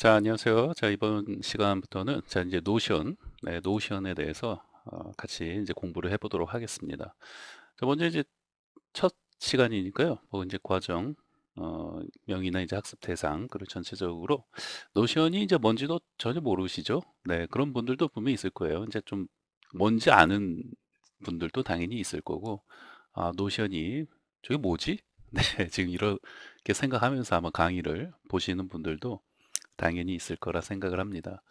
자 안녕하세요 자 이번 시간부터는 자 이제 노션 네, 노션에 대해서 어, 같이 이제 공부를 해보도록 하겠습니다 자 먼저 이제 첫 시간이니까요 뭐 이제 과정 어, 명이나 이제 학습 대상 그리고 전체적으로 노션이 이제 뭔지도 전혀 모르시죠 네 그런 분들도 분명히 있을 거예요 이제 좀 뭔지 아는 분들도 당연히 있을 거고 아 노션이 저게 뭐지 네 지금 이렇게 생각하면서 아마 강의를 보시는 분들도 당연히 있을 거라 생각을 합니다.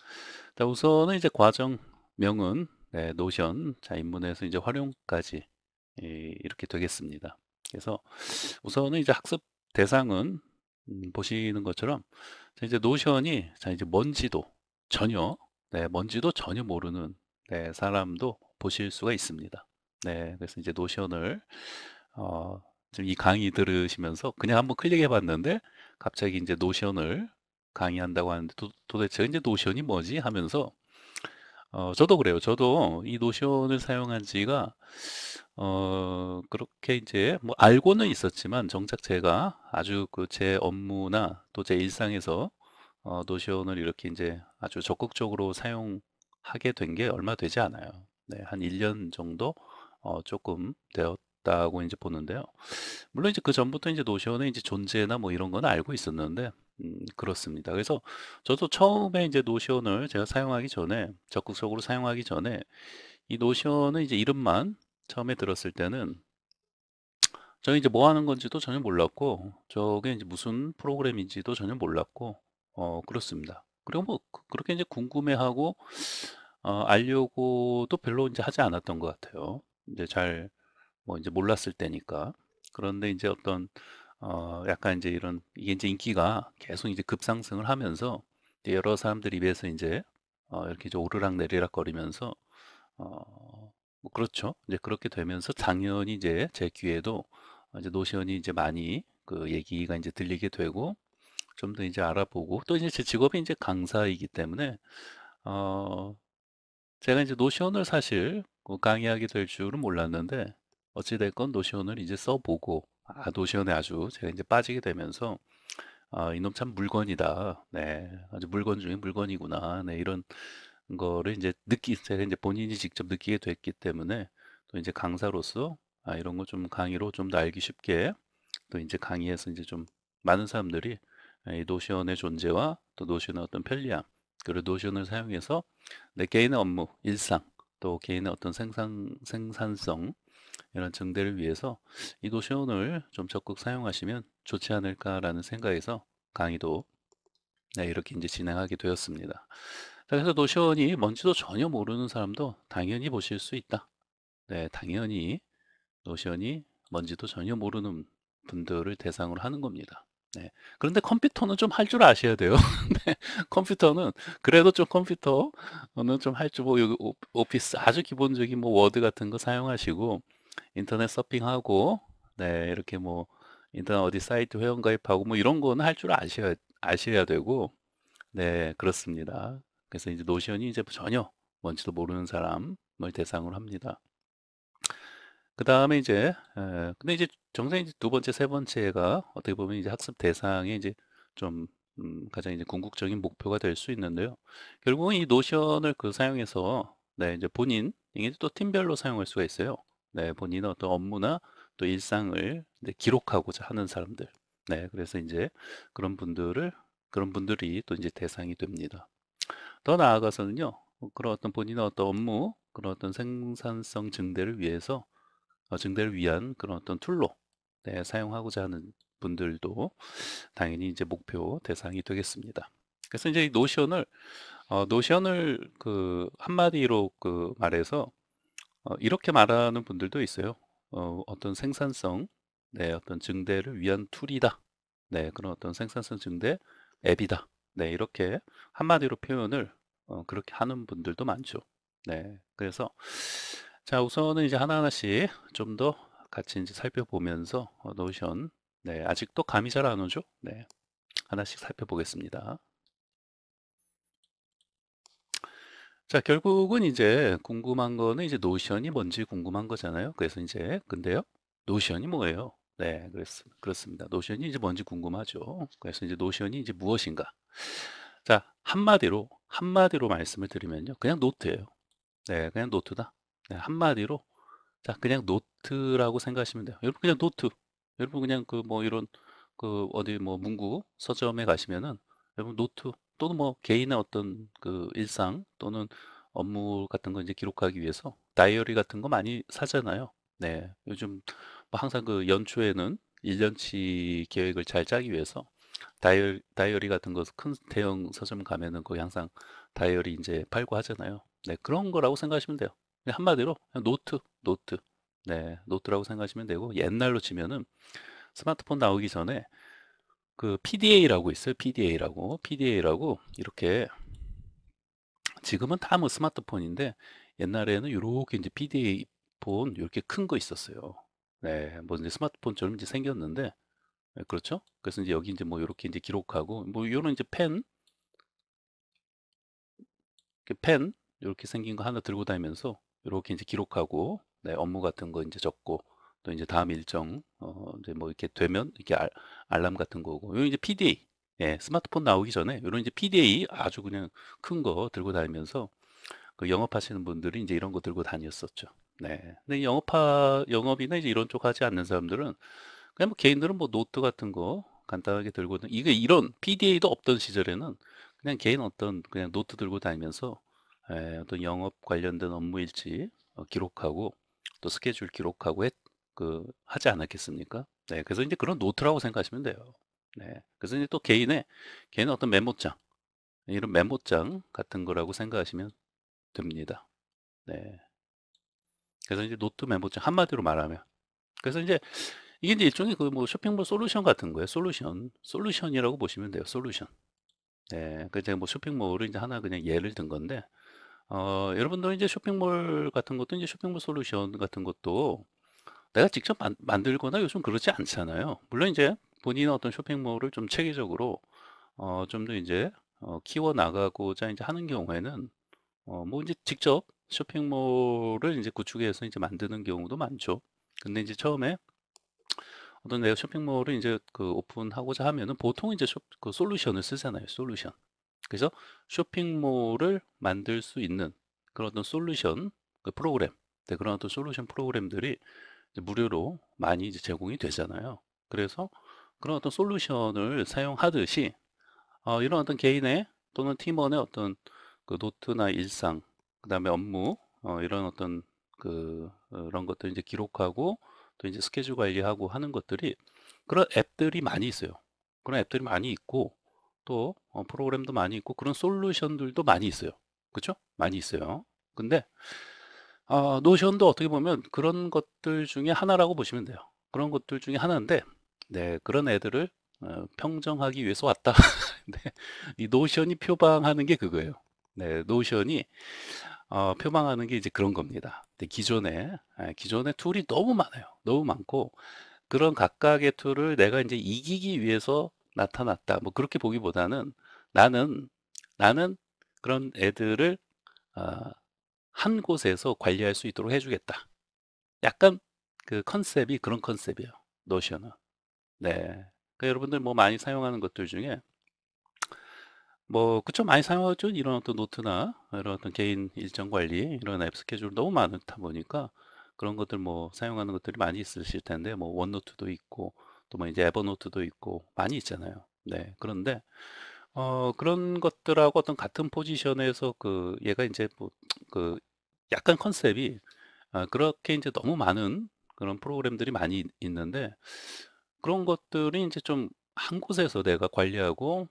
자, 우선은 이제 과정명은 네, 노션, 자, 입문에서 이제 활용까지 예, 이렇게 되겠습니다. 그래서 우선은 이제 학습 대상은 음, 보시는 것처럼 자, 이제 노션이 자, 이제 뭔지도 전혀 네, 뭔지도 전혀 모르는 네, 사람도 보실 수가 있습니다. 네, 그래서 이제 노션을 어, 지금 이 강의 들으시면서 그냥 한번 클릭해 봤는데 갑자기 이제 노션을 강의한다고 하는데 도, 도 대체 이제 노션이 뭐지 하면서 어, 저도 그래요. 저도 이 노션을 사용한 지가 어, 그렇게 이제 뭐 알고는 있었지만 정작 제가 아주 그 제 업무나 또 제 일상에서 어, 노션을 이렇게 이제 아주 적극적으로 사용하게 된 게 얼마 되지 않아요. 네, 한 1년 정도 어, 조금 되었다고 이제 보는데요. 물론 이제 그 전부터 이제 노션의 이제 존재나 뭐 이런 건 알고 있었는데 음, 그렇습니다. 그래서 저도 처음에 이제 노션을 제가 사용하기 전에 적극적으로 사용하기 전에 이 노션은 이제 이름만 처음에 들었을 때는 저 이제 뭐 하는 건지도 전혀 몰랐고 저게 이제 무슨 프로그램인지도 전혀 몰랐고 어 그렇습니다. 그리고 뭐 그, 그렇게 이제 궁금해하고 어, 알려고도 별로 이제 하지 않았던 것 같아요. 이제 잘 뭐 이제 몰랐을 때니까 그런데 이제 어떤 어 약간 이제 이런 이게 인제 인기가 계속 이제 급상승을 하면서 이제 여러 사람들 입에서 인제 어 이렇게 이제 오르락 내리락 거리면서 어뭐 그렇죠. 이제 그렇게 되면서 당연히 이제 제 귀에도 이제 노션이 시 이제 많이 그 얘기가 인제 들리게 되고 좀 더 이제 알아보고 또 이제 제 직업이 인제 강사이기 때문에 어 제가 인제 노션을 시 사실 그 강의하게 될 줄은 몰랐는데 어찌 됐건 노션을 시 이제 써 보고 아, 노시원에 아주 제가 이제 빠지게 되면서 아, 이놈 참 물건이다. 네. 아주 물건 중에 물건이구나. 네. 이런 거를 이제 느끼, 제가 이제 본인이 직접 느끼게 됐기 때문에 또 이제 강사로서 아, 이런 거 좀 강의로 좀 더 알기 쉽게 또 이제 강의에서 이제 좀 많은 사람들이 아, 이 노션의 존재와 또 노션의 어떤 편리함 그리고 노션을 사용해서 내 개인의 업무, 일상 또 개인의 어떤 생산, 생산성 이런 증대를 위해서 이 노션을 좀 적극 사용하시면 좋지 않을까라는 생각에서 강의도 네, 이렇게 이제 진행하게 되었습니다. 그래서 노션이 뭔지도 전혀 모르는 사람도 당연히 보실 수 있다. 네, 당연히 노션이 뭔지도 전혀 모르는 분들을 대상으로 하는 겁니다. 네. 그런데 컴퓨터는 좀 할 줄 아셔야 돼요. 네. 컴퓨터는 그래도 좀 컴퓨터는 좀 할줄뭐 오피스 아주 기본적인 뭐 워드 같은 거 사용하시고 인터넷 서핑하고 네 이렇게 뭐 인터넷 어디 사이트 회원 가입하고 뭐 이런 거는 할 줄 아셔야 아셔야 되고 네 그렇습니다. 그래서 이제 노션이 이제 전혀 뭔지도 모르는 사람을 대상으로 합니다. 그 다음에 이제 에, 근데 이제 정상 이제 두 번째 세 번째가 어떻게 보면 이제 학습 대상에 이제 좀 음, 가장 이제 궁극적인 목표가 될 수 있는데요. 결국은 이 노션을 그 사용해서 네 이제 본인 이게 또 팀별로 사용할 수가 있어요. 네, 본인의 어떤 업무나 또 일상을 네, 기록하고자 하는 사람들. 네, 그래서 이제 그런 분들을 그런 분들이 또 이제 대상이 됩니다. 더 나아가서는요, 그런 어떤 본인의 어떤 업무, 그런 어떤 생산성 증대를 위해서 어, 증대를 위한 그런 어떤 툴로 네, 사용하고자 하는 분들도 당연히 이제 목표 대상이 되겠습니다. 그래서 이제 이 노션을 어, 노션을 그 한마디로 그 말해서 어, 이렇게 말하는 분들도 있어요. 어, 어떤 생산성, 네, 어떤 증대를 위한 툴이다. 네, 그런 어떤 생산성 증대 앱이다. 네, 이렇게 한마디로 표현을 어, 그렇게 하는 분들도 많죠. 네, 그래서 자 우선은 이제 하나하나씩 좀 더 같이 이제 살펴보면서 어, 노션 네, 아직도 감이 잘 안 오죠? 네, 하나씩 살펴보겠습니다. 자, 결국은 이제 궁금한 거는 이제 노션이 뭔지 궁금한 거잖아요. 그래서 이제 근데요. 노션이 뭐예요? 네, 그랬, 그렇습니다. 노션이 이제 뭔지 궁금하죠. 그래서 이제 노션이 이제 무엇인가? 자, 한마디로 한마디로 말씀을 드리면요. 그냥 노트예요. 네, 그냥 노트다. 네, 한마디로 자, 그냥 노트라고 생각하시면 돼요. 여러분 그냥 노트. 여러분 그냥 그 뭐 이런 그 어디 뭐 문구 서점에 가시면은 여러분 노트 또는 뭐 개인의 어떤 그 일상 또는 업무 같은 거 이제 기록하기 위해서 다이어리 같은 거 많이 사잖아요. 네. 요즘 뭐 항상 그 연초에는 1년치 계획을 잘 짜기 위해서 다이어, 다이어리 같은 거 큰 대형 서점 가면은 거기 항상 다이어리 이제 팔고 하잖아요. 네. 그런 거라고 생각하시면 돼요. 한마디로 그냥 노트, 노트. 네. 노트라고 생각하시면 되고 옛날로 치면은 스마트폰 나오기 전에 그 PDA라고 있어요. PDA라고. PDA라고 이렇게 지금은 다뭐 스마트폰인데 옛날에는 이렇게 이제 PDA 폰 이렇게 큰 거 있었어요. 네, 뭐 이제 스마트폰처럼 이제 생겼는데 네, 그렇죠? 그래서 이제 여기 이제 뭐 이렇게 이제 기록하고 뭐 요런 이제 펜펜 이렇게 생긴 거 하나 들고 다니면서 이렇게 이제 기록하고 네, 업무 같은 거 이제 적고 또 이제 다음 일정 어 이제 뭐 이렇게 되면 이렇게 알, 람 같은 거고 요 이제 PDA 예, 스마트폰 나오기 전에 이런 이제 PDA 아주 그냥 큰 거 들고 다니면서 그 영업하시는 분들이 이제 이런 거 들고 다녔었죠. 네. 근데 영업하 영업이나 이제 이런 쪽 하지 않는 사람들은 그냥 뭐 개인들은 뭐 노트 같은 거 간단하게 들고 이게 이런 PDA도 없던 시절에는 그냥 개인 어떤 그냥 노트 들고 다니면서 예, 어떤 영업 관련된 업무일지 어, 기록하고 또 스케줄 기록하고 했, 그 하지 않았겠습니까? 네, 그래서 이제 그런 노트라고 생각하시면 돼요. 네, 그래서 이제 또 개인의 개인 어떤 메모장 이런 메모장 같은 거라고 생각하시면 됩니다. 네, 그래서 이제 노트 메모장 한마디로 말하면 그래서 이제 이게 이제 일종의 그 뭐 쇼핑몰 솔루션 같은 거예요. 솔루션 솔루션이라고 보시면 돼요. 솔루션. 네, 그 제가 뭐 쇼핑몰을 이제 하나 그냥 예를 든 건데 어, 여러분들 이제 쇼핑몰 같은 것도 이제 쇼핑몰 솔루션 같은 것도 내가 직접 만, 만들거나 요즘 그렇지 않잖아요. 물론 이제 본인의 어떤 쇼핑몰을 좀 체계적으로 어, 좀 더 이제 어, 키워 나가고자 이제 하는 경우에는 어, 뭐 이제 직접 쇼핑몰을 이제 구축해서 이제 만드는 경우도 많죠. 근데 이제 처음에 어떤 내가 쇼핑몰을 이제 그 오픈하고자 하면은 보통 이제 쇼, 그 솔루션을 쓰잖아요. 솔루션. 그래서 쇼핑몰을 만들 수 있는 그런 어떤 솔루션 그 프로그램, 네, 그런 어떤 솔루션 프로그램들이 무료로 많이 이제 제공이 되잖아요. 그래서 그런 어떤 솔루션을 사용하듯이 어, 이런 어떤 개인의 또는 팀원의 어떤 그 노트나 일상, 그 다음에 업무 어, 이런 어떤 그 그런 것들 이제 기록하고 또 이제 스케줄 관리하고 하는 것들이 그런 앱들이 많이 있어요. 그런 앱들이 많이 있고 또 어, 프로그램도 많이 있고 그런 솔루션들도 많이 있어요. 그렇죠? 많이 있어요. 근데 어, 노션도 어떻게 보면 그런 것들 중에 하나라고 보시면 돼요. 그런 것들 중에 하나인데 네, 그런 애들을 어, 평정하기 위해서 왔다. 네, 이 노션이 표방하는 게 그거예요. 네, 노션이 어, 표방하는 게 이제 그런 겁니다. 기존에 예, 기존에 툴이 너무 많아요. 너무 많고 그런 각각의 툴을 내가 이제 이기기 위해서 나타났다. 뭐 그렇게 보기보다는 나는 나는 그런 애들을 어, 한 곳에서 관리할 수 있도록 해주겠다. 약간 그 컨셉이 그런 컨셉이에요. 노션은. 네. 그러니까 여러분들 뭐 많이 사용하는 것들 중에 뭐 그쵸 많이 사용하죠 이런 어떤 노트나 이런 어떤 개인 일정 관리 이런 앱 스케줄 너무 많다 보니까 그런 것들 뭐 사용하는 것들이 많이 있으실 텐데 뭐 원노트도 있고 또 뭐 이제 에버노트도 있고 많이 있잖아요 네 그런데 어 그런 것들하고 어떤 같은 포지션에서 그 얘가 이제 뭐그 약간 컨셉이 아, 그렇게 인제 너무 많은 그런 프로그램들이 많이 있는데 그런 것들이 인제 좀 한 곳에서 내가 관리하고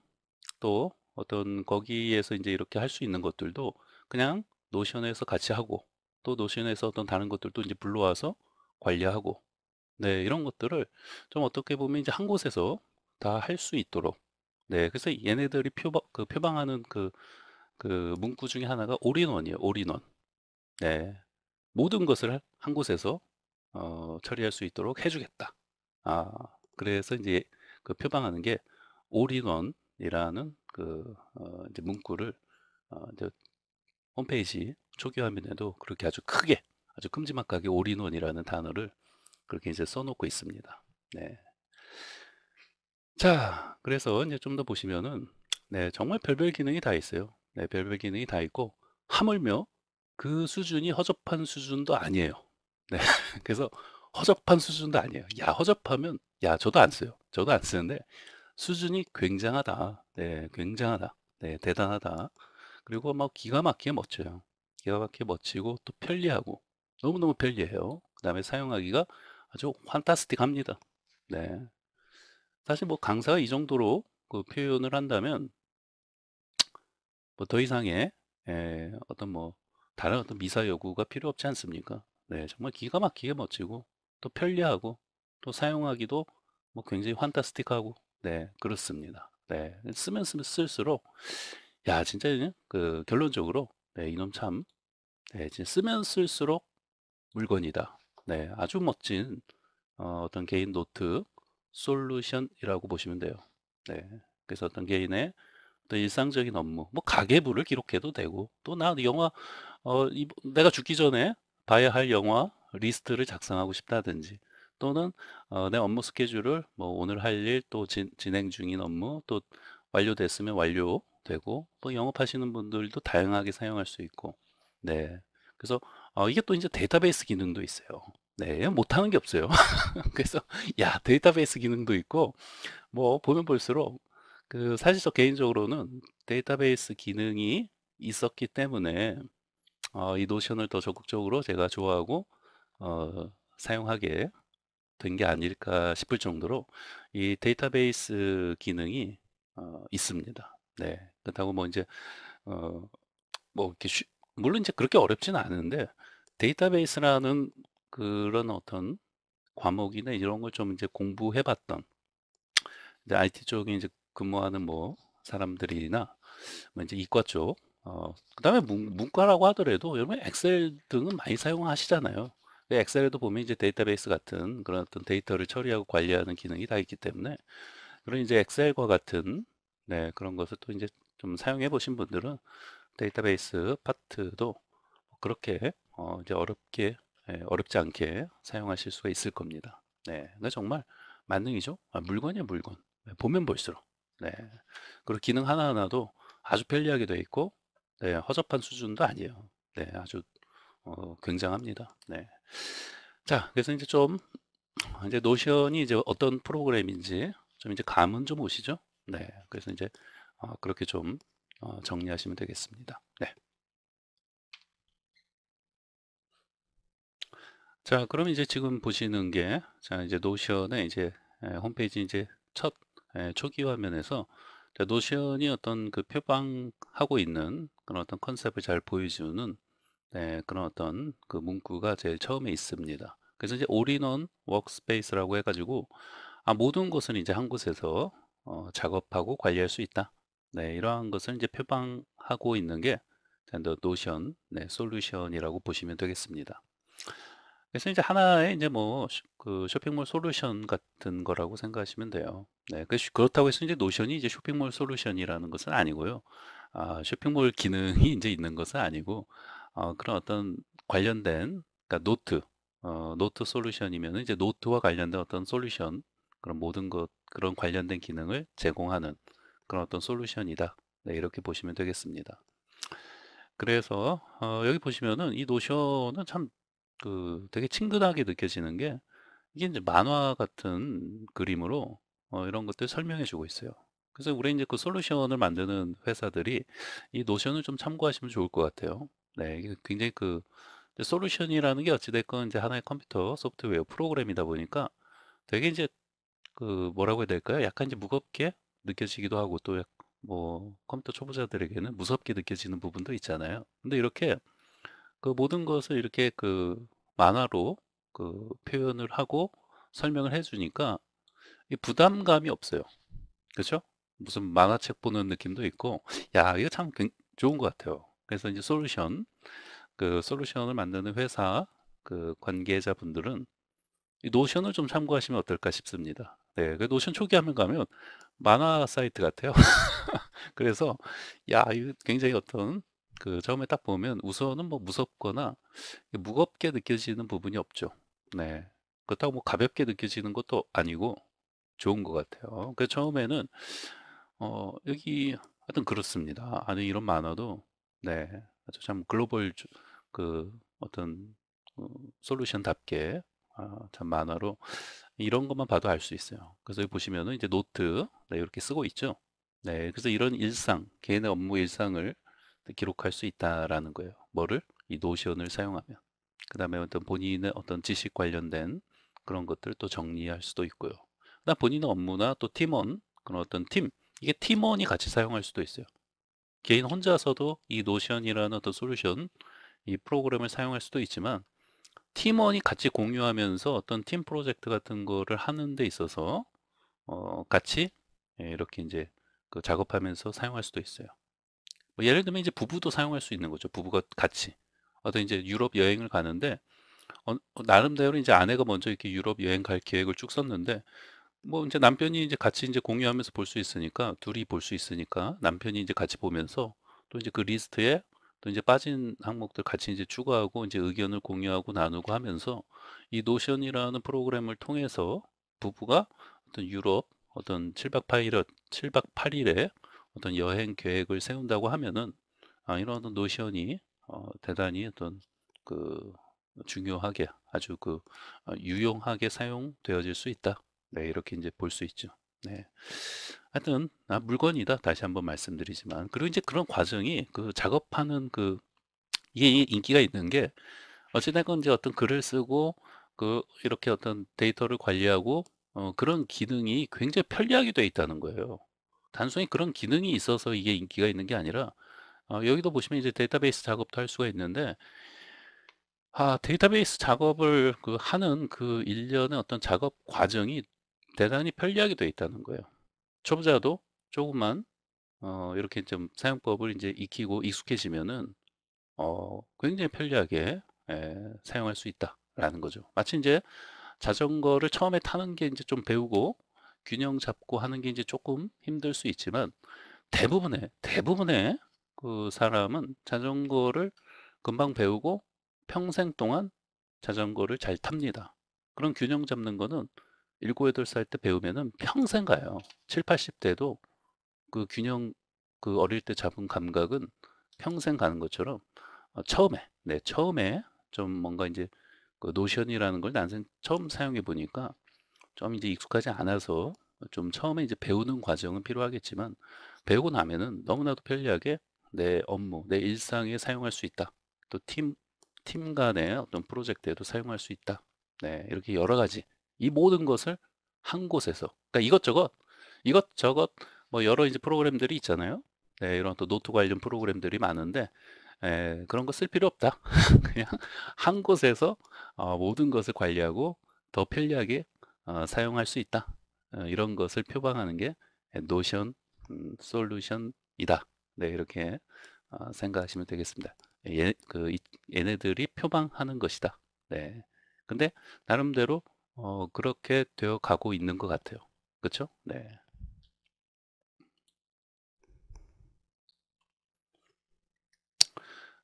또 어떤 거기에서 이제 이렇게 할 수 있는 것들도 그냥 노션에서 같이 하고 또 노션에서 어떤 다른 것들도 이제 불러와서 관리하고 네 이런 것들을 좀 어떻게 보면 이제 한 곳에서 다 할 수 있도록 네 그래서 얘네들이 표방 그 표방하는 그그 그 문구 중에 하나가 올인원이에요 올인원. 네. 모든 것을 한 곳에서 어, 처리할 수 있도록 해주겠다. 아, 그래서 이제 그 표방하는 게 올인원이라는 그 어, 이제 문구를 어, 이제 홈페이지 초기 화면에도 그렇게 아주 크게 아주 큼지막하게 올인원이라는 단어를 그렇게 이제 써놓고 있습니다. 네. 자, 그래서 이제 좀 더 보시면은 네, 정말 별별 기능이 다 있어요. 네, 별별 기능이 다 있고 하물며 그 수준이 허접한 수준도 아니에요. 네. 그래서 허접한 수준도 아니에요. 야, 허접하면 야, 저도 안 써요. 저도 안 쓰는데 수준이 굉장하다. 네, 굉장하다. 네, 대단하다. 그리고 막 기가 막히게 멋져요. 기가 막히게 멋지고 또 편리하고 너무너무 편리해요. 그 다음에 사용하기가 아주 환타스틱합니다. 네. 사실 뭐 강사가 이 정도로 그 표현을 한다면 뭐 더 이상의 예, 어떤 뭐 다른 어떤 미사 여구가 필요 없지 않습니까? 네, 정말 기가 막히게 멋지고 또 편리하고 또 사용하기도 뭐 굉장히 환타스틱하고 네, 그렇습니다. 네, 쓰면 쓰면 쓸수록 야, 진짜 그 결론적으로 네, 이놈 참 네, 진짜 쓰면 쓸수록 물건이다. 네, 아주 멋진 어, 떤 개인 노트 솔루션이라고 보시면 돼요. 네, 그래서 어떤 개인의 또 일상적인 업무, 뭐 가계부를 기록해도 되고 또 나 영화 어 이, 내가 죽기 전에 봐야 할 영화 리스트를 작성하고 싶다든지 또는 어, 내 업무 스케줄을 뭐 오늘 할 일 또 진행 중인 업무 또 완료됐으면 완료되고 또 영업하시는 분들도 다양하게 사용할 수 있고 네 그래서 어, 이게 또 이제 데이터베이스 기능도 있어요 네 못하는 게 없어요 그래서 야 데이터베이스 기능도 있고 뭐 보면 볼수록 그 사실 저 개인적으로는 데이터베이스 기능이 있었기 때문에 어, 이 노션을 더 적극적으로 제가 좋아하고 어, 사용하게 된 게 아닐까 싶을 정도로 이 데이터베이스 기능이 어, 있습니다. 네. 그렇다고 뭐 이제 어, 뭐 이렇게 쉬, 물론 이제 그렇게 어렵지는 않은데 데이터베이스라는 그런 어떤 과목이나 이런 걸 좀 이제 공부해봤던 이제 IT 쪽에 이제 근무하는 뭐 사람들이나 뭐 이제 이과 쪽, 어, 그다음에 문, 과라고 하더라도 여러분 엑셀 등은 많이 사용하시잖아요. 엑셀에도 보면 이제 데이터베이스 같은 그런 어떤 데이터를 처리하고 관리하는 기능이 다 있기 때문에 그런 이제 엑셀과 같은 네, 그런 것을 또 이제 좀 사용해 보신 분들은 데이터베이스 파트도 그렇게 어, 이제 어렵게 예, 어렵지 않게 사용하실 수가 있을 겁니다. 네, 정말 만능이죠. 아, 물건이야 물건. 네, 보면 볼수록. 네. 그리고 기능 하나하나도 아주 편리하게 되어 있고 네, 허접한 수준도 아니에요. 네, 아주 어, 굉장합니다. 네. 자, 그래서 이제 좀 이제 노션이 이제 어떤 프로그램인지 좀 이제 감은 좀 오시죠. 네. 그래서 이제 어, 그렇게 좀 어, 정리하시면 되겠습니다. 네. 자, 그럼 이제 지금 보시는 게 자, 이제 노션의 이제 홈페이지 이제 첫 예, 초기 화면에서 노션이 어떤 그 표방하고 있는 그런 어떤 컨셉을 잘 보여주는 예, 그런 어떤 그 문구가 제일 처음에 있습니다. 그래서 이제 올인원 워크스페이스라고 해가지고 아, 모든 것은 이제 한 곳에서 어, 작업하고 관리할 수 있다. 네, 이러한 것을 이제 표방하고 있는 게 노션 네, 솔루션이라고 보시면 되겠습니다. 그래서 이제 하나의 이제 뭐 그 쇼핑몰 솔루션 같은 거라고 생각하시면 돼요. 네, 그 그렇다고 해서 이제 노션이 이제 쇼핑몰 솔루션이라는 것은 아니고요. 아, 쇼핑몰 기능이 이제 있는 것은 아니고 어, 그런 어떤 관련된 그러니까 노트 어, 노트 솔루션이면 이제 노트와 관련된 어떤 솔루션 그런 모든 것 그런 관련된 기능을 제공하는 그런 어떤 솔루션이다. 네, 이렇게 보시면 되겠습니다. 그래서 어, 여기 보시면은 이 노션은 참그 되게 친근하게 느껴지는 게 이게 이제 만화 같은 그림으로 어, 이런 것들 설명해 주고 있어요. 그래서 우리 이제 그 솔루션을 만드는 회사들이 이 노션을 좀 참고하시면 좋을 것 같아요. 네, 굉장히 그 솔루션이라는 게 어찌됐건 이제 하나의 컴퓨터 소프트웨어 프로그램이다 보니까 되게 이제 그 뭐라고 해야 될까요? 약간 이제 무겁게 느껴지기도 하고 또 뭐 컴퓨터 초보자들에게는 무섭게 느껴지는 부분도 있잖아요. 근데 이렇게 그 모든 것을 이렇게 그 만화로 그 표현을 하고 설명을 해주니까 이 부담감이 없어요. 그렇죠? 무슨 만화책 보는 느낌도 있고, 야 이거 참 좋은 것 같아요. 그래서 이제 솔루션 그 솔루션을 만드는 회사 그 관계자분들은 이 노션을 좀 참고하시면 어떨까 싶습니다. 네, 그 노션 초기 화면 가면 만화 사이트 같아요. 그래서 야 이거 굉장히 어떤 그 처음에 딱 보면 우선은 뭐 무섭거나 무겁게 느껴지는 부분이 없죠. 네. 그렇다고 뭐 가볍게 느껴지는 것도 아니고 좋은 것 같아요. 그 처음에는 어 여기 하여튼 그렇습니다. 아니 이런 만화도 네. 아주 참 글로벌 그 어떤 어 솔루션답게 아, 참 만화로 이런 것만 봐도 알 수 있어요. 그래서 여기 보시면은 이제 노트 네, 이렇게 쓰고 있죠. 네, 그래서 이런 일상 개인의 업무 일상을 네, 기록할 수 있다라는 거예요. 뭐를? 이 노션을 사용하면. 그 다음에 어떤 본인의 어떤 지식 관련된 그런 것들 을또 정리할 수도 있고요. 그다음 본인의 업무나 또 팀원, 그런 어떤 팀, 이게 팀원이 같이 사용할 수도 있어요. 개인 혼자서도 이 노션이라는 어떤 솔루션, 이 프로그램을 사용할 수도 있지만 팀원이 같이 공유하면서 어떤 팀 프로젝트 같은 거를 하는 데 있어서 어, 같이 예, 이렇게 이제 그 작업하면서 사용할 수도 있어요. 뭐 예를 들면 이제 부부도 사용할 수 있는 거죠. 부부가 같이 어떤 이제 유럽 여행을 가는데 어, 어, 나름대로 이제 아내가 먼저 이렇게 유럽 여행 갈 계획을 쭉 썼는데 뭐 이제 남편이 이제 같이 이제 공유하면서 볼 수 있으니까 둘이 볼 수 있으니까 남편이 이제 같이 보면서 또 이제 그 리스트에 또 이제 빠진 항목들 같이 이제 추가하고 이제 의견을 공유하고 나누고 하면서 이 노션이라는 프로그램을 통해서 부부가 어떤 유럽 어떤 7박 8일 7박 8일에 어떤 여행 계획을 세운다고 하면은 아, 이런 어떤 노션이 어, 대단히 어떤 그 중요하게 아주 그 어, 유용하게 사용되어질 수 있다. 네, 이렇게 이제 볼 수 있죠. 네. 하여튼 아, 물건이다. 다시 한번 말씀드리지만 그리고 이제 그런 과정이 그 작업하는 그 이게 인기가 있는 게 어찌됐건 이제 어떤 글을 쓰고 그 이렇게 어떤 데이터를 관리하고 어, 그런 기능이 굉장히 편리하게 되어 있다는 거예요. 단순히 그런 기능이 있어서 이게 인기가 있는 게 아니라 어, 여기도 보시면 이제 데이터베이스 작업도 할 수가 있는데 아, 데이터베이스 작업을 그 하는 그 일련의 어떤 작업 과정이 대단히 편리하게 되어 있다는 거예요. 초보자도 조금만 어, 이렇게 좀 사용법을 이제 익히고 익숙해지면은 어, 굉장히 편리하게 에, 예, 사용할 수 있다라는 거죠. 마치 이제 자전거를 처음에 타는 게 이제 좀 배우고 균형 잡고 하는 게 이제 조금 힘들 수 있지만 대부분의 대부분의 그 사람은 자전거를 금방 배우고 평생 동안 자전거를 잘 탑니다. 그런 균형 잡는 거는 7, 8살 때 배우면은 평생 가요. 7, 80대도 그 균형 그 어릴 때 잡은 감각은 평생 가는 것처럼 어, 처음에 네 처음에 좀 뭔가 이제 그 노션이라는 걸 난생 처음 사용해 보니까 좀 이제 익숙하지 않아서 좀 처음에 이제 배우는 과정은 필요하겠지만 배우고 나면은 너무나도 편리하게 내 업무, 내 일상에 사용할 수 있다. 또 팀, 팀 간의 어떤 프로젝트에도 사용할 수 있다. 네, 이렇게 여러 가지 이 모든 것을 한 곳에서 그러니까 이것저것 이것저것 뭐 여러 이제 프로그램들이 있잖아요. 네, 이런 또 노트 관련 프로그램들이 많은데 에, 예, 그런 거 쓸 필요 없다. 그냥 한 곳에서 어, 모든 것을 관리하고 더 편리하게 어, 사용할 수 있다 어, 이런 것을 표방하는 게 노션 음, 솔루션이다 네 이렇게 어, 생각하시면 되겠습니다 얘, 그, 이, 얘네들이 표방하는 것이다 네 근데 나름대로 어, 그렇게 되어 가고 있는 것 같아요 그쵸 네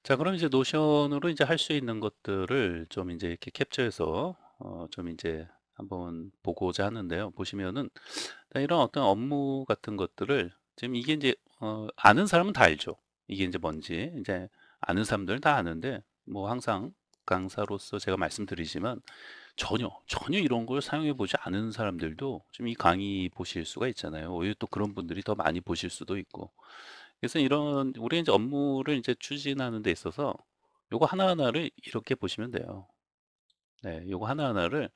자, 그럼 이제 노션으로 이제 할 수 있는 것들을 좀 이제 이렇게 캡처해서 어, 좀 이제 한번 보고자 하는데요. 보시면은 이런 어떤 업무 같은 것들을 지금 이게 이제 어, 아는 사람은 다 알죠. 이게 이제 뭔지 이제 아는 사람들 다 아는데 뭐 항상 강사로서 제가 말씀드리지만 전혀 전혀 이런 걸 사용해 보지 않은 사람들도 지금 이 강의 보실 수가 있잖아요. 오히려 또 그런 분들이 더 많이 보실 수도 있고. 그래서 이런 우리 이제 업무를 이제 추진하는 데 있어서 요거 하나하나를 이렇게 보시면 돼요. 네, 요거 하나하나를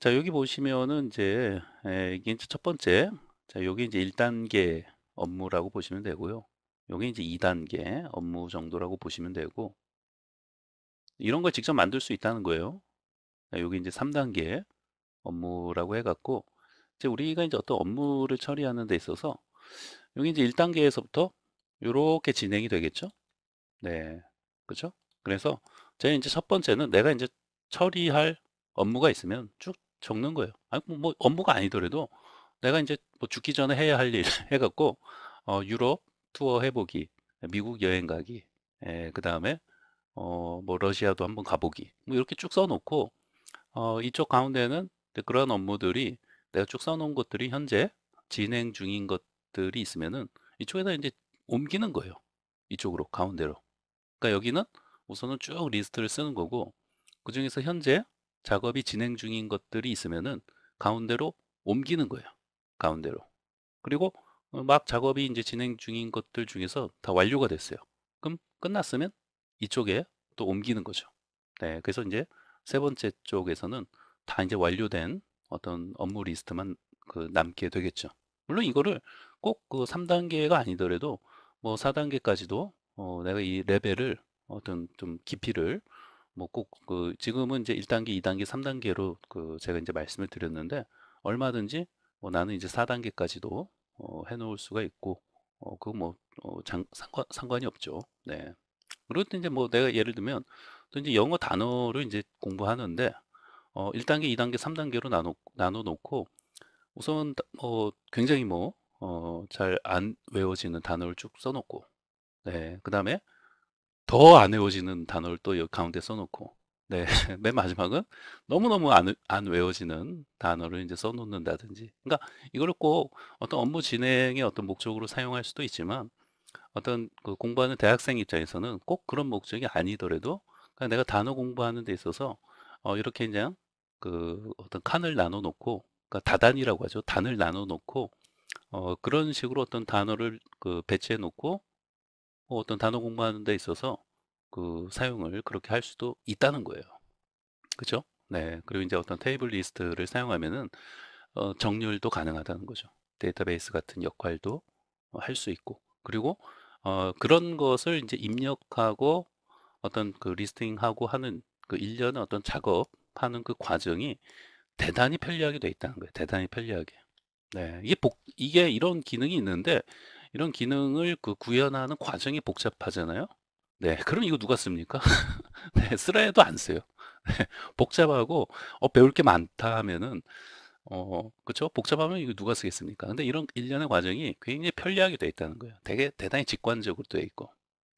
자, 여기 보시면은 이제 에, 예, 이게 이제 첫 번째. 자, 여기 이제 1단계 업무라고 보시면 되고요. 여기 이제 2단계 업무 정도라고 보시면 되고 이런 걸 직접 만들 수 있다는 거예요. 자, 여기 이제 3단계 업무라고 해 갖고 이제 우리가 이제 어떤 업무를 처리하는 데 있어서 여기 이제 1단계에서부터 이렇게 진행이 되겠죠. 네. 그렇죠? 그래서 제 이제 첫 번째는 내가 이제 처리할 업무가 있으면 쭉 적는 거예요. 아니, 뭐, 뭐 업무가 아니더라도 내가 이제 뭐 죽기 전에 해야 할 일 해갖고 어, 유럽 투어 해보기, 미국 여행 가기, 예, 그 다음에 어, 뭐 러시아도 한번 가보기 뭐 이렇게 쭉 써놓고 어, 이쪽 가운데는 그런 업무들이 내가 쭉 써놓은 것들이 현재 진행 중인 것들이 있으면은 이쪽에다 이제 옮기는 거예요. 이쪽으로 가운데로. 그러니까 여기는 우선은 쭉 리스트를 쓰는 거고 그 중에서 현재 작업이 진행 중인 것들이 있으면은 가운데로 옮기는 거예요. 가운데로. 그리고 어, 막 작업이 이제 진행 중인 것들 중에서 다 완료가 됐어요. 그럼 끝났으면 이쪽에 또 옮기는 거죠. 네, 그래서 이제 세 번째 쪽에서는 다 이제 완료된 어떤 업무 리스트만 그 남게 되겠죠. 물론 이거를 꼭 그 3단계가 아니더라도 뭐 4단계까지도 어, 내가 이 레벨을 어떤 좀 깊이를 뭐꼭그 지금은 이제 1단계, 2단계, 3단계로 그 제가 이제 말씀을 드렸는데 얼마든지 뭐 나는 이제 4단계까지도 어, 해놓을 수가 있고 어, 그뭐 어, 장, 상관, 상관이 없죠. 네. 그리고 또 이제 뭐 내가 예를 들면 또 이제 영어 단어를 이제 공부하는데 어, 1단계, 2단계, 3단계로 나눠, 나눠 놓고 우선 어, 굉장히 뭐 어, 잘 안 외워지는 단어를 쭉 써놓고 네, 그 다음에 더안 외워지는 단어를 또 여기 가운데 써놓고 네, 맨 마지막은 너무너무 안, 안 외워지는 단어를 이제 써놓는다든지 그러니까 이걸 꼭 어떤 업무 진행의 어떤 목적으로 사용할 수도 있지만 어떤 그 공부하는 대학생 입장에서는 꼭 그런 목적이 아니더라도 그냥 내가 단어 공부하는 데 있어서 어, 이렇게 그냥 그 어떤 칸을 나눠 놓고 그러니까 다단이라고 하죠 단을 나눠 놓고 어, 그런 식으로 어떤 단어를 그 배치해 놓고 어, 어떤 단어 공부하는 데 있어서 그 사용을 그렇게 할 수도 있다는 거예요. 그죠? 네. 그리고 이제 어떤 테이블 리스트를 사용하면은 어, 정렬도 가능하다는 거죠. 데이터베이스 같은 역할도 할 수 있고 그리고 어, 그런 것을 이제 입력하고 어떤 그 리스팅하고 하는 그 일련의 어떤 작업하는 그 과정이 대단히 편리하게 돼 있다는 거예요. 대단히 편리하게. 네, 이게 복, 이게 이런 기능이 있는데 이런 기능을 그 구현하는 과정이 복잡하잖아요. 네, 그럼 이거 누가 씁니까? 네, 쓰라 해도 안 써요. 네, 복잡하고 어, 배울 게 많다 하면은 어, 그렇죠? 복잡하면 이거 누가 쓰겠습니까? 근데 이런 일련의 과정이 굉장히 편리하게 되어 있다는 거예요. 되게 대단히 직관적으로 되어 있고.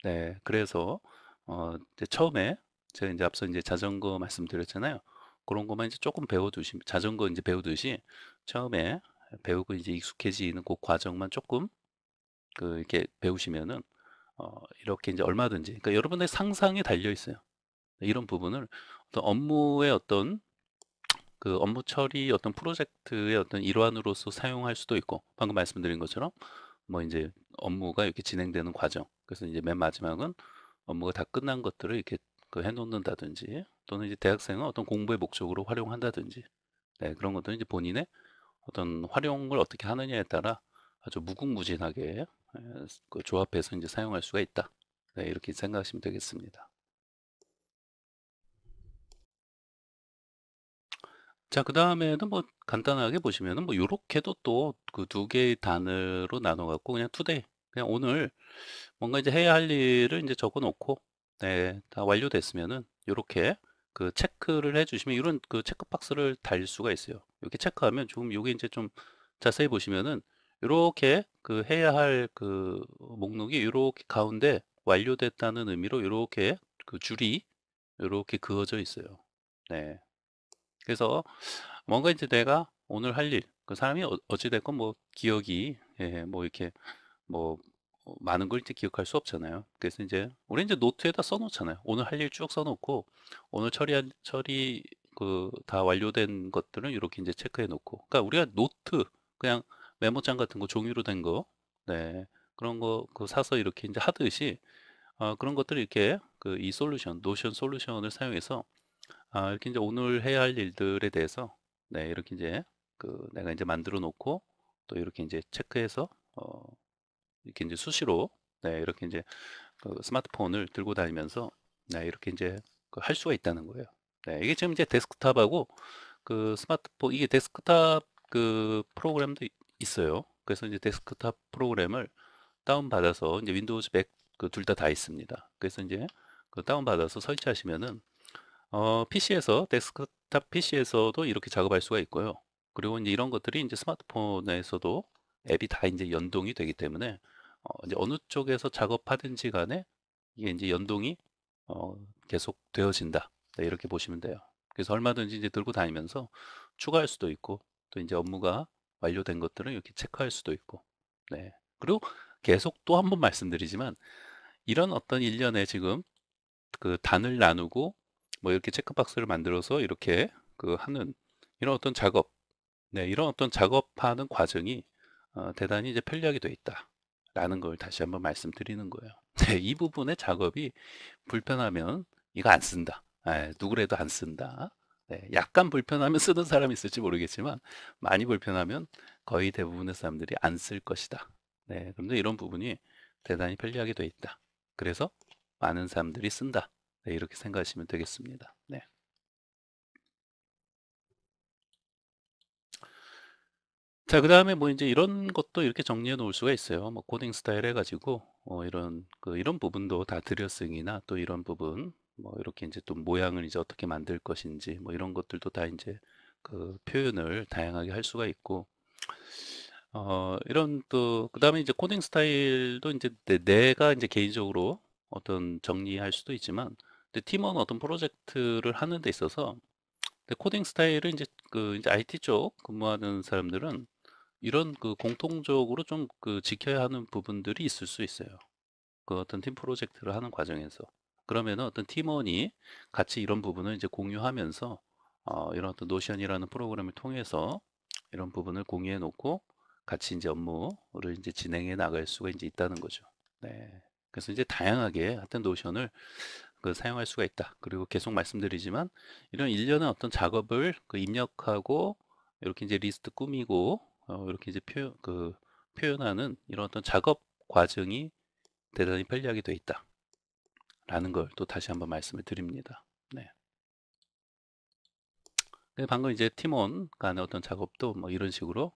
네, 그래서 어, 이제 처음에 제가 이제 앞서 이제 자전거 말씀드렸잖아요. 그런 것만 이제 조금 배워두시 자전거 이제 배우듯이 처음에 배우고 이제 익숙해지는 그 과정만 조금 그 이렇게 배우시면은 어, 이렇게 이제 얼마든지 그러니까 여러분의 상상에 달려 있어요. 이런 부분을 어떤 업무의 어떤 그 업무 처리 어떤 프로젝트의 어떤 일환으로서 사용할 수도 있고 방금 말씀드린 것처럼 뭐 이제 업무가 이렇게 진행되는 과정 그래서 이제 맨 마지막은 업무가 다 끝난 것들을 이렇게 그 해놓는다든지 또는 이제 대학생은 어떤 공부의 목적으로 활용한다든지 네, 그런 것들은 이제 본인의 어떤 활용을 어떻게 하느냐에 따라 아주 무궁무진하게 예, 그 조합해서 이제 사용할 수가 있다. 네, 이렇게 생각하시면 되겠습니다. 자, 그 다음에는 뭐 간단하게 보시면은 뭐 요렇게도 또 그 두 개의 단으로 나눠 갖고 그냥 투데이 그냥 오늘 뭔가 이제 해야 할 일을 이제 적어 놓고 네, 다 완료됐으면은 요렇게 그 체크를 해 주시면 이런 그 체크 박스를 달 수가 있어요. 이렇게 체크하면 조금 요게 이제 좀 자세히 보시면은 이렇게 그 해야 할 그 목록이 이렇게 가운데 완료됐다는 의미로 이렇게 그 줄이 이렇게 그어져 있어요. 네. 그래서 뭔가 이제 내가 오늘 할 일, 그 사람이 어, 어찌됐건 뭐 기억이, 예, 뭐 이렇게 뭐 어, 많은 걸 이제 기억할 수 없잖아요. 그래서 이제 우리 이제 노트에다 써놓잖아요. 오늘 할 일 쭉 써놓고 오늘 처리한 처리 그 다 완료된 것들은 이렇게 이제 체크해 놓고. 그러니까 우리가 노트 그냥 메모장 같은 거 종이로 된 거, 네. 그런 거 그 사서 이렇게 이제 하듯이 어, 그런 것들을 이렇게 그 이 솔루션, 노션 솔루션을 사용해서 아, 이렇게 이제 오늘 해야 할 일들에 대해서 네, 이렇게 이제 그 내가 이제 만들어 놓고 또 이렇게 이제 체크해서 어, 이렇게 이제 수시로 네, 이렇게 이제 그 스마트폰을 들고 다니면서 네, 이렇게 이제 그 할 수가 있다는 거예요. 네, 이게 지금 이제 데스크탑하고 그 스마트폰 이게 데스크탑 그 프로그램도 있어요. 그래서 이제 데스크탑 프로그램을 다운받아서 이제 윈도우즈 100그둘 다 다 있습니다. 그래서 이제 그 다운받아서 설치하시면은 어, PC에서 데스크탑 PC에서도 이렇게 작업할 수가 있고요. 그리고 이제 이런 것들이 이제 스마트폰에서도 앱이 다 이제 연동이 되기 때문에 어, 이제 어느 쪽에서 작업하든지 간에 이게 이제 연동이 어, 계속 되어진다. 네, 이렇게 보시면 돼요. 그래서 얼마든지 이제 들고 다니면서 추가할 수도 있고 또 이제 업무가 완료된 것들은 이렇게 체크할 수도 있고 네 그리고 계속 또 한 번 말씀드리지만 이런 어떤 일련의 지금 그 단을 나누고 뭐 이렇게 체크박스를 만들어서 이렇게 그 하는 이런 어떤 작업 네 이런 어떤 작업하는 과정이 어, 대단히 이제 편리하게 되어 있다 라는 걸 다시 한번 말씀드리는 거예요 네, 이 부분의 작업이 불편하면 이거 안 쓴다 네, 누구래도 안 쓴다 네, 약간 불편하면 쓰는 사람이 있을지 모르겠지만 많이 불편하면 거의 대부분의 사람들이 안 쓸 것이다. 네, 그런데 이런 부분이 대단히 편리하게 돼 있다. 그래서 많은 사람들이 쓴다. 네, 이렇게 생각하시면 되겠습니다. 네. 자, 그 다음에 뭐 이제 이런 것도 이렇게 정리해 놓을 수가 있어요. 뭐 코딩 스타일 해가지고, 어, 이런, 그, 이런 부분도 다 들여쓰기나 또 이런 부분, 뭐 이렇게 이제 또 모양을 이제 어떻게 만들 것인지 뭐 이런 것들도 다 이제 그 표현을 다양하게 할 수가 있고 어 이런 또 그다음에 이제 코딩 스타일도 이제 내가 이제 개인적으로 어떤 정리할 수도 있지만 근데 팀원 어떤 프로젝트를 하는 데 있어서 근데 코딩 스타일은 이제 그 이제 IT 쪽 근무하는 사람들은 이런 그 공통적으로 좀 그 지켜야 하는 부분들이 있을 수 있어요. 그 어떤 팀 프로젝트를 하는 과정에서. 그러면 어떤 팀원이 같이 이런 부분을 이제 공유하면서 어, 이런 어떤 노션이라는 프로그램을 통해서 이런 부분을 공유해 놓고 같이 이제 업무를 이제 진행해 나갈 수가 이제 있다는 거죠. 네. 그래서 이제 다양하게 하여튼 노션을 그 사용할 수가 있다. 그리고 계속 말씀드리지만 이런 일련의 어떤 작업을 그 입력하고 이렇게 이제 리스트 꾸미고 어, 이렇게 이제 표 그 표현하는 이런 어떤 작업 과정이 대단히 편리하게 돼 있다. 라는 걸 또 다시 한번 말씀을 드립니다. 네. 방금 이제 팀원 간의 어떤 작업도 뭐 이런 식으로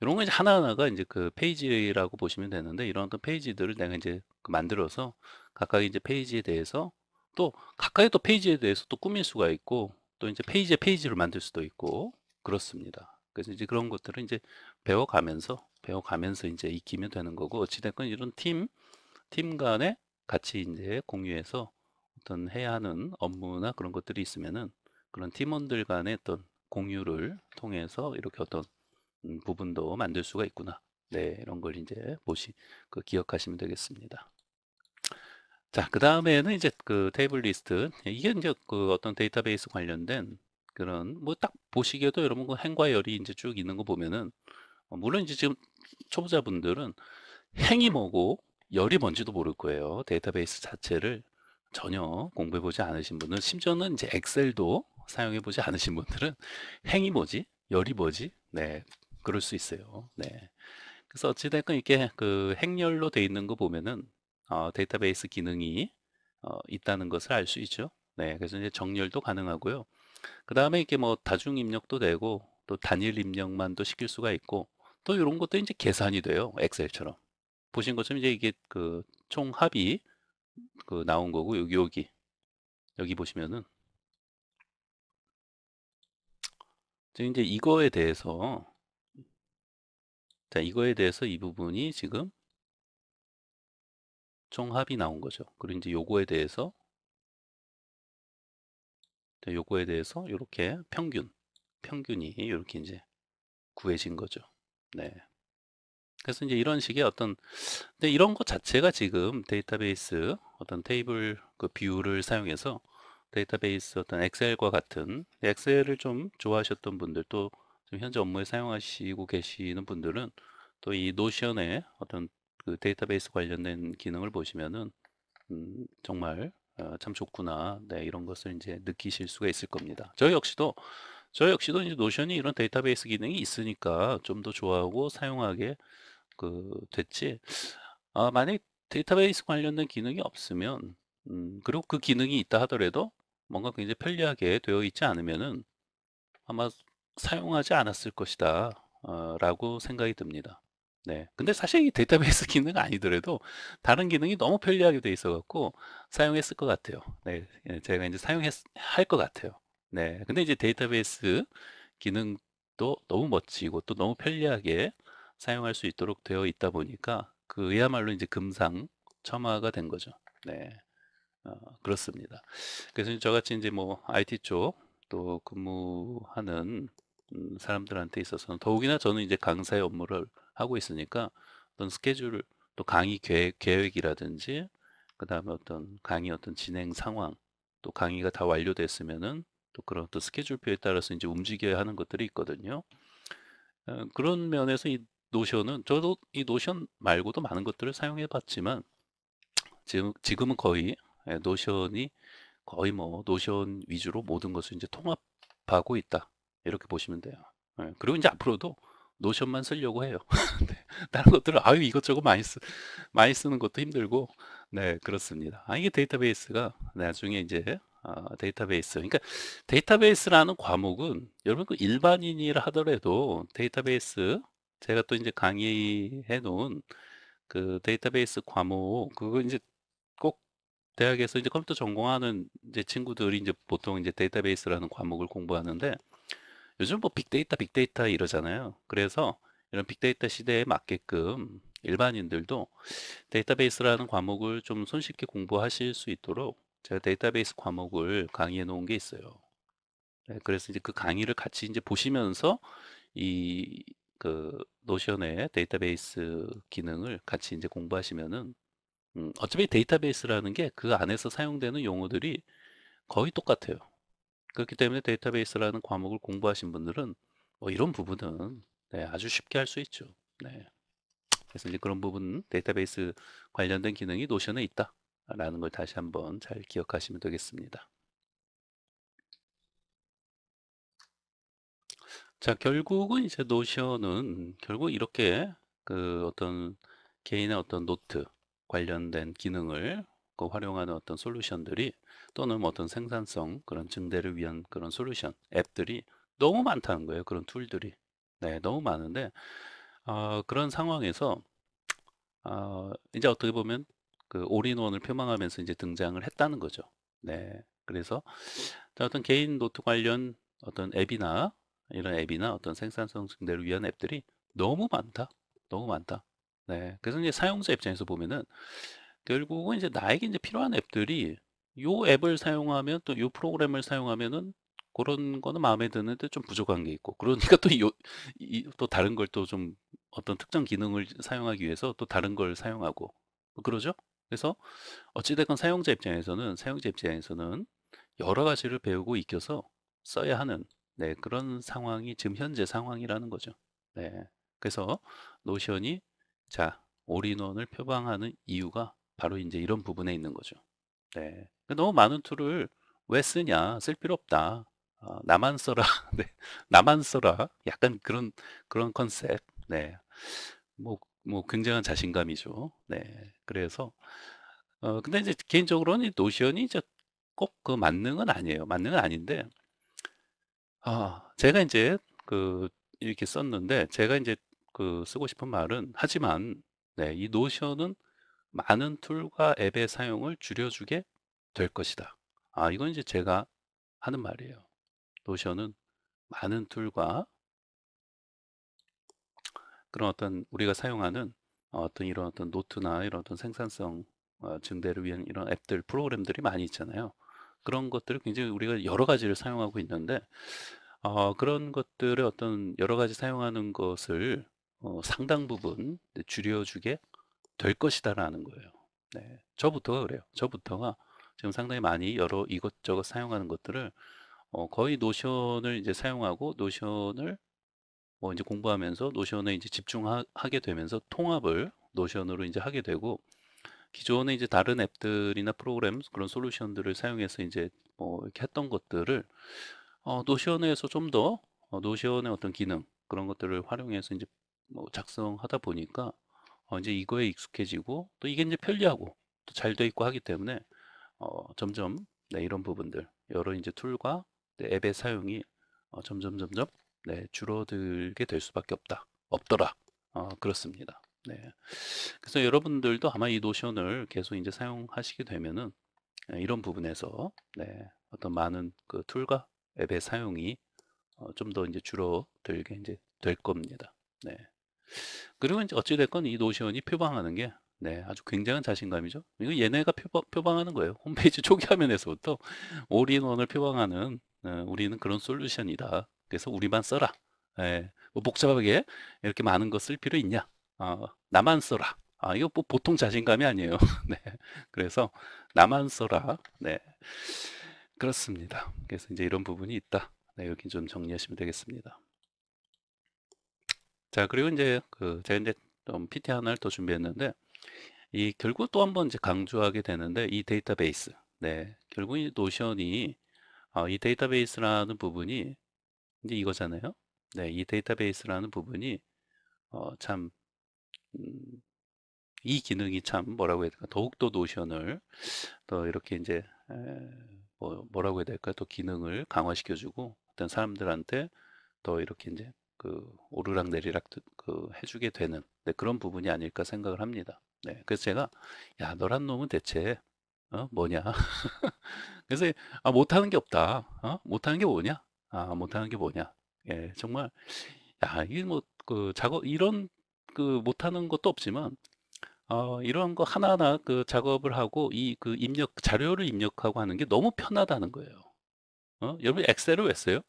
이런 거 이제 하나하나가 이제 그 페이지라고 보시면 되는데 이런 어떤 그 페이지들을 내가 이제 그 만들어서 각각의 이제 페이지에 대해서 또 각각의 또 페이지에 대해서 또 꾸밀 수가 있고 또 이제 페이지에 페이지를 만들 수도 있고 그렇습니다. 그래서 이제 그런 것들을 이제 배워가면서 배워가면서 이제 익히면 되는 거고 어찌됐건 이런 팀, 팀 간의 같이 이제 공유해서 어떤 해야 하는 업무나 그런 것들이 있으면은 그런 팀원들 간의 어떤 공유를 통해서 이렇게 어떤 음, 부분도 만들 수가 있구나. 네, 이런 걸 이제 보시 그 기억하시면 되겠습니다. 자, 그 다음에는 이제 그 테이블 리스트 이게 이제 그 어떤 데이터베이스 관련된 그런 뭐 딱 보시기에도 여러분 그 행과 열이 이제 쭉 있는 거 보면은 어, 물론 이제 지금 초보자분들은 행이 뭐고 열이 뭔지도 모를 거예요. 데이터베이스 자체를 전혀 공부해 보지 않으신 분은 심지어는 이제 엑셀도 사용해 보지 않으신 분들은 행이 뭐지? 열이 뭐지? 네. 그럴 수 있어요. 네. 그래서 어찌됐건 이렇게 그 행렬로 돼 있는 거 보면은 어, 데이터베이스 기능이 어, 있다는 것을 알 수 있죠. 네. 그래서 이제 정렬도 가능하고요. 그 다음에 이렇게 뭐 다중 입력도 되고 또 단일 입력만도 시킬 수가 있고 또 이런 것도 이제 계산이 돼요. 엑셀처럼. 보신 것처럼 이제 이게 그 총합이 그 나온 거고 여기 여기 여기 보시면은 지금 이제 이거에 대해서 자 이거에 대해서 이 부분이 지금 총합이 나온 거죠. 그리고 이제 요거에 대해서 요거에 대해서 이렇게 평균 평균이 이렇게 이제 구해진 거죠. 네. 그래서 이제 이런 식의 어떤 근데 이런 것 자체가 지금 데이터베이스 어떤 테이블 그 비율을 사용해서 데이터베이스 어떤 엑셀과 같은 엑셀을 좀 좋아하셨던 분들 또 지금 현재 업무에 사용하시고 계시는 분들은 또 이 노션의 어떤 그 데이터베이스 관련된 기능을 보시면은 음, 정말 어, 참 좋구나 네, 이런 것을 이제 느끼실 수가 있을 겁니다. 저 역시도 저 역시도 이제 노션이 이런 데이터베이스 기능이 있으니까 좀 더 좋아하고 사용하게 그 됐지 아, 만약 데이터베이스 관련된 기능이 없으면 음, 그리고 그 기능이 있다 하더라도 뭔가 굉장히 편리하게 되어 있지 않으면은 아마 사용하지 않았을 것이다 어, 라고 생각이 듭니다 네. 근데 사실 이 데이터베이스 기능 아니더라도 다른 기능이 너무 편리하게 되어 있어 갖고 사용했을 것 같아요 네. 예, 제가 이제 사용했 할것 같아요 네. 근데 이제 데이터베이스 기능도 너무 멋지고 또 너무 편리하게 사용할 수 있도록 되어 있다 보니까 그야말로 이제 금상 첨화가 된 거죠. 네. 어, 그렇습니다. 그래서 저같이 이제 뭐 IT 쪽 또 근무하는 음, 사람들한테 있어서는 더욱이나 저는 이제 강사의 업무를 하고 있으니까 어떤 스케줄 또 강의 계획, 계획이라든지 그 다음에 어떤 강의 어떤 진행 상황 또 강의가 다 완료됐으면은 또 그런 또 스케줄표에 따라서 이제 움직여야 하는 것들이 있거든요. 어, 그런 면에서 이 노션은 저도 이 노션 말고도 많은 것들을 사용해 봤지만 지금, 지금은 거의 예, 노션이 거의 뭐 노션 위주로 모든 것을 이제 통합하고 있다 이렇게 보시면 돼요 예, 그리고 이제 앞으로도 노션만 쓰려고 해요 네, 다른 것들은 아유 이것저것 많이, 쓰, 많이 쓰는 것도 힘들고 네 그렇습니다 아, 이게 데이터베이스가 나중에 이제 아, 데이터베이스 그러니까 데이터베이스라는 과목은 여러분 그 일반인이라 하더라도 데이터베이스 제가 또 이제 강의해 놓은 그 데이터베이스 과목 그거 이제 꼭 대학에서 이제 컴퓨터 전공하는 이제 친구들이 이제 보통 이제 데이터베이스라는 과목을 공부하는데 요즘 뭐 빅데이터 빅데이터 이러잖아요. 그래서 이런 빅데이터 시대에 맞게끔 일반인들도 데이터베이스라는 과목을 좀 손쉽게 공부하실 수 있도록 제가 데이터베이스 과목을 강의해 놓은 게 있어요. 네, 그래서 이제 그 강의를 같이 이제 보시면서 이그 노션의 데이터베이스 기능을 같이 이제 공부하시면은 음, 어차피 데이터베이스라는 게 그 안에서 사용되는 용어들이 거의 똑같아요. 그렇기 때문에 데이터베이스라는 과목을 공부하신 분들은 뭐 이런 부분은 네, 아주 쉽게 할 수 있죠. 네. 그래서 이제 그런 부분 데이터베이스 관련된 기능이 노션에 있다라는 걸 다시 한번 잘 기억하시면 되겠습니다. 자, 결국은 이제 노션은 결국 이렇게 그 어떤 개인의 어떤 노트 관련된 기능을 그 활용하는 어떤 솔루션들이 또는 뭐 어떤 생산성 그런 증대를 위한 그런 솔루션 앱들이 너무 많다는 거예요. 그런 툴들이. 네, 너무 많은데 어, 그런 상황에서 어, 이제 어떻게 보면 그 올인원을 표방하면서 이제 등장을 했다는 거죠. 네. 그래서 어떤 개인 노트 관련 어떤 앱이나 이런 앱이나 어떤 생산성 증대를 위한 앱들이 너무 많다. 너무 많다. 네. 그래서 이제 사용자 입장에서 보면은 결국은 이제 나에게 이제 필요한 앱들이 요 앱을 사용하면 또 요 프로그램을 사용하면은 그런 거는 마음에 드는데 좀 부족한 게 있고 그러니까 또요또 다른 걸 또 좀 어떤 특정 기능을 사용하기 위해서 또 다른 걸 사용하고 뭐 그러죠. 그래서 어찌됐건 사용자 입장에서는 사용자 입장에서는 여러 가지를 배우고 익혀서 써야 하는 네, 그런 상황이 지금 현재 상황이라는 거죠. 네. 그래서 노션이 자, 올인원을 표방하는 이유가 바로 이제 이런 부분에 있는 거죠. 네. 너무 많은 툴을 왜 쓰냐? 쓸 필요 없다. 아, 나만 써라. 네. 나만 써라. 약간 그런 그런 컨셉. 네. 뭐, 뭐 굉장한 자신감이죠. 네. 그래서 어, 근데 이제 개인적으로는 노션이 이제 꼭 그 만능은 아니에요. 만능은 아닌데 아 제가 이제그 이렇게 썼는데 제가 이제그 쓰고 싶은 말은 "하지만 네 이 노션은 많은 툴과 앱의 사용을 줄여주게 될 것이다." 아 이건 이제 제가 하는 말이에요. 노션은 많은 툴과 그런 어떤 우리가 사용하는 어떤 이런 어떤 노트나 이런 어떤 생산성 어, 증대를 위한 이런 앱들 프로그램들이 많이 있잖아요. 그런 것들을 굉장히 우리가 여러 가지를 사용하고 있는데 어, 그런 것들의 어떤 여러 가지 사용하는 것을 어, 상당 부분 줄여주게 될 것이다라는 거예요. 네, 저부터가 그래요. 저부터가 지금 상당히 많이 여러 이것저것 사용하는 것들을 어, 거의 노션을 이제 사용하고 노션을 뭐 이제 공부하면서 노션에 이제 집중하게 되면서 통합을 노션으로 이제 하게 되고 기존에 이제 다른 앱들이나 프로그램 그런 솔루션들을 사용해서 이제 뭐 이렇게 했던 것들을 어, 노션에서 좀더 어, 노션의 어떤 기능 그런 것들을 활용해서 이제 뭐 작성하다 보니까 어, 이제 이거에 익숙해지고 또 이게 이제 편리하고 또잘돼 있고 하기 때문에 어, 점점 네, 이런 부분들 여러 이제 툴과 네, 앱의 사용이 어, 점점 점점 네, 줄어들게 될 수밖에 없다 없더라 어, 그렇습니다. 네. 그래서 여러분들도 아마 이 노션을 계속 이제 사용하시게 되면은 예, 이런 부분에서 네, 어떤 많은 그 툴과 앱의 사용이 어, 좀더 이제 줄어들게 이제 될 겁니다. 네. 그리고 이제 어찌됐건 이 노션이 표방하는 게 네, 아주 굉장한 자신감이죠. 이거 얘네가 표방, 표방 하는 거예요. 홈페이지 초기 화면에서부터 올인원을 표방하는 어, 우리는 그런 솔루션이다. 그래서 우리만 써라. 예, 뭐 복잡하게 이렇게 많은 거쓸 필요 있냐? 어, 나만 써라. 아, 이거 뭐 보통 자신감이 아니에요. 네. 그래서 나만 써라. 네. 그렇습니다. 그래서 이제 이런 부분이 있다. 네, 여기 좀 정리하시면 되겠습니다. 자, 그리고 이제 그 제가 이제 좀 PT 하나를 또 준비했는데 이 결국 또 한 번 이제 강조하게 되는데 이 데이터베이스. 네. 결국 이 노션이 어, 이 데이터베이스라는 부분이 이제 이거잖아요. 네, 이 데이터베이스라는 부분이 어, 참 음. 이 기능이 참 뭐라고 해야 될까 더욱더 노션을 더 이렇게 이제 뭐, 뭐라고 해야 될까 또 기능을 강화시켜주고 어떤 사람들한테 더 이렇게 이제 그 오르락 내리락 그 해주게 되는 네, 그런 부분이 아닐까 생각을 합니다. 네, 그래서 제가 야 너란 놈은 대체 어? 뭐냐? 그래서 아, 못하는 게 없다. 어? 못하는 게 뭐냐? 아 못하는 게 뭐냐? 예, 정말 야 이게 뭐그 작업 이런 그 못하는 것도 없지만 어, 이러한 거 하나하나 그 작업을 하고 이 그 입력 자료를 입력하고 하는 게 너무 편하다는 거예요. 어? 여러분 엑셀을 왜 써요?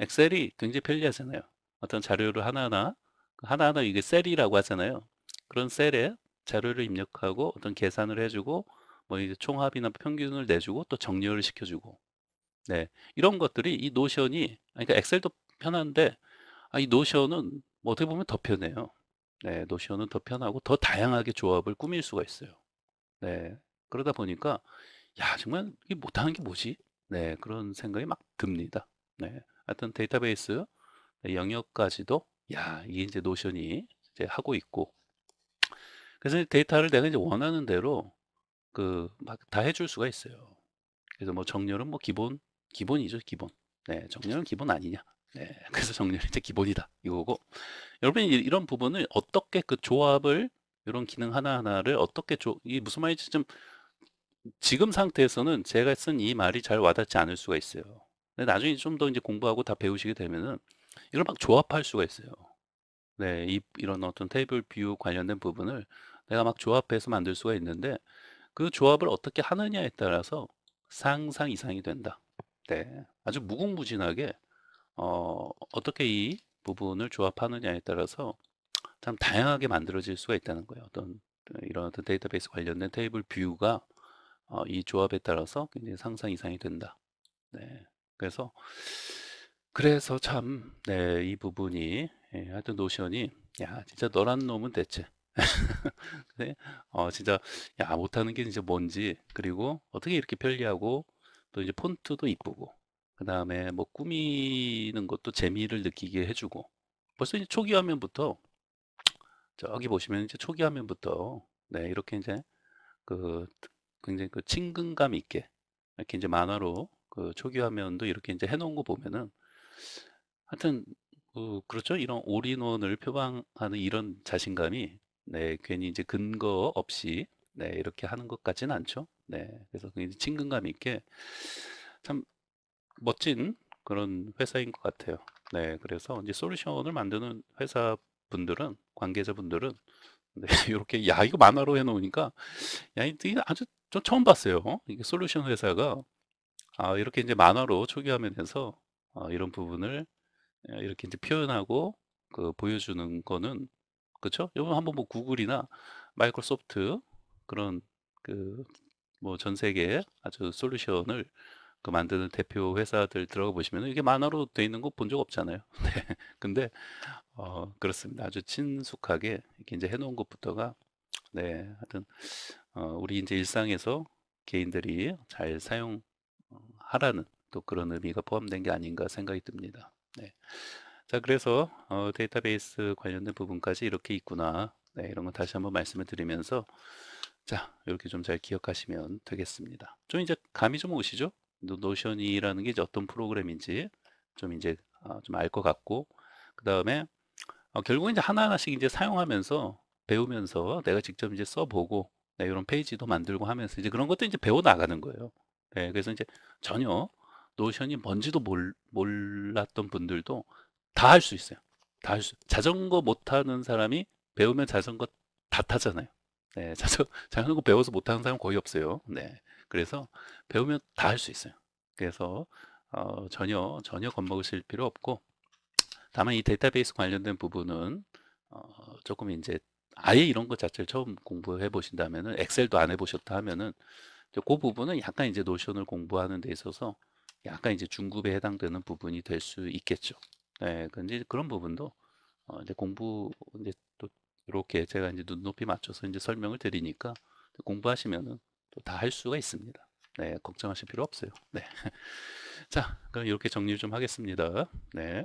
엑셀이 굉장히 편리하잖아요. 어떤 자료를 하나하나 그 하나하나 이게 셀이라고 하잖아요. 그런 셀에 자료를 입력하고 어떤 계산을 해주고 뭐 이제 총합이나 평균을 내주고 또 정렬을 시켜주고 네 이런 것들이 이 노션이 그러니까 엑셀도 편한데 아, 이 노션은 뭐 어떻게 보면 더 편해요. 네, 노션은 더 편하고 더 다양하게 조합을 꾸밀 수가 있어요. 네, 그러다 보니까 야 정말 이게 못하는 게 뭐지? 네, 그런 생각이 막 듭니다. 네, 하여튼 데이터베이스 네, 영역까지도 야 이게 이제 노션이 이제 하고 있고 그래서 데이터를 내가 이제 원하는 대로 그 막 다 해줄 수가 있어요. 그래서 뭐 정렬은 뭐 기본 기본이죠 기본. 네, 정렬은 기본 아니냐. 네, 그래서 정렬이 이제 기본이다 이거고 여러분이 이런 부분을 어떻게 그 조합을 이런 기능 하나하나를 어떻게 조, 이게 무슨 말인지 좀 지금 상태에서는 제가 쓴 이 말이 잘 와닿지 않을 수가 있어요. 근데 나중에 좀 더 이제 공부하고 다 배우시게 되면은 이걸 막 조합할 수가 있어요. 네, 이, 이런 어떤 테이블 뷰 관련된 부분을 내가 막 조합해서 만들 수가 있는데 그 조합을 어떻게 하느냐에 따라서 상상 이상이 된다. 네, 아주 무궁무진하게 어, 어떻게 이 부분을 조합하느냐에 따라서 참 다양하게 만들어질 수가 있다는 거예요. 어떤 이런 어떤 데이터베이스 관련된 테이블 뷰가 어, 이 조합에 따라서 굉장히 상상 이상이 된다. 네. 그래서 그래서 참, 네, 부분이, 예, 하여튼 노션이, 야, 진짜 너란 놈은 대체. 네? 어, 진짜, 야, 못하는 게 진짜 뭔지, 그리고 어떻게 이렇게 편리하고, 또 이제 폰트도 이쁘고, 그 다음에 뭐 꾸미는 것도 재미를 느끼게 해주고 벌써 이제 초기 화면부터 저기 보시면 이제 초기 화면부터 네 이렇게 이제 그 굉장히 그 친근감 있게 이렇게 이제 만화로 그 초기 화면도 이렇게 이제 해놓은 거 보면은 하여튼 그 그렇죠 이런 올인원을 표방하는 이런 자신감이 네 괜히 이제 근거 없이 네 이렇게 하는 것같진 않죠 네 그래서 굉장히 친근감 있게 참 멋진 그런 회사인 것 같아요. 네, 그래서 이제 솔루션을 만드는 회사 분들은 관계자 분들은 네, 이렇게 야 이거 만화로 해놓으니까 야 이게 아주 좀 처음 봤어요. 이게 솔루션 회사가 아, 이렇게 이제 만화로 초기화면에서 아, 이런 부분을 예, 이렇게 이제 표현하고 그 보여주는 거는 그렇 여러분 한번 뭐 구글이나 마이크로소프트 그런 그 뭐 전 세계 아주 솔루션을 그 만드는 대표 회사들 들어가 보시면 이게 만화로 돼 있는 거 본 적 없잖아요. 네. 근데 어 그렇습니다. 아주 친숙하게 이렇게 이제 해놓은 것부터가 네 하여튼 어 우리 이제 일상에서 개인들이 잘 사용하라는 또 그런 의미가 포함된 게 아닌가 생각이 듭니다. 네. 자 그래서 어 데이터베이스 관련된 부분까지 이렇게 있구나 네, 이런 거 다시 한번 말씀을 드리면서 자 이렇게 좀 잘 기억하시면 되겠습니다. 좀 이제 감이 좀 오시죠? 노션이라는 게 이제 어떤 프로그램인지 좀 이제 어, 좀알 것 같고 그 다음에 어, 결국 이제 하나하나씩 이제 사용하면서 배우면서 내가 직접 이제 써보고 네, 이런 페이지도 만들고 하면서 이제 그런 것도 이제 배워 나가는 거예요. 네, 그래서 이제 전혀 노션이 뭔지도 몰, 몰랐던 분들도 다 할 수 있어요. 다 할 수. 자전거 못 타는 사람이 배우면 자전거 다 타잖아요. 네, 자전 거 배워서 못 타는 사람 거의 없어요. 네, 그래서 배우면 다 할 수 있어요. 그래서 어, 전혀 전혀 겁먹으실 필요 없고 다만 이 데이터베이스 관련된 부분은 어, 조금 이제 아예 이런 것 자체를 처음 공부해 보신다면은 엑셀도 안 해보셨다 하면은 그 부분은 약간 이제 노션을 공부하는 데 있어서 약간 이제 중급에 해당되는 부분이 될 수 있겠죠. 네, 근데 그런 부분도 어, 이제 공부 이제 또 이렇게 제가 이제 눈높이 맞춰서 이제 설명을 드리니까 공부하시면은 또다할 수가 있습니다. 네, 걱정하실 필요 없어요. 네. 자, 그럼 이렇게 정리 좀 하겠습니다. 네.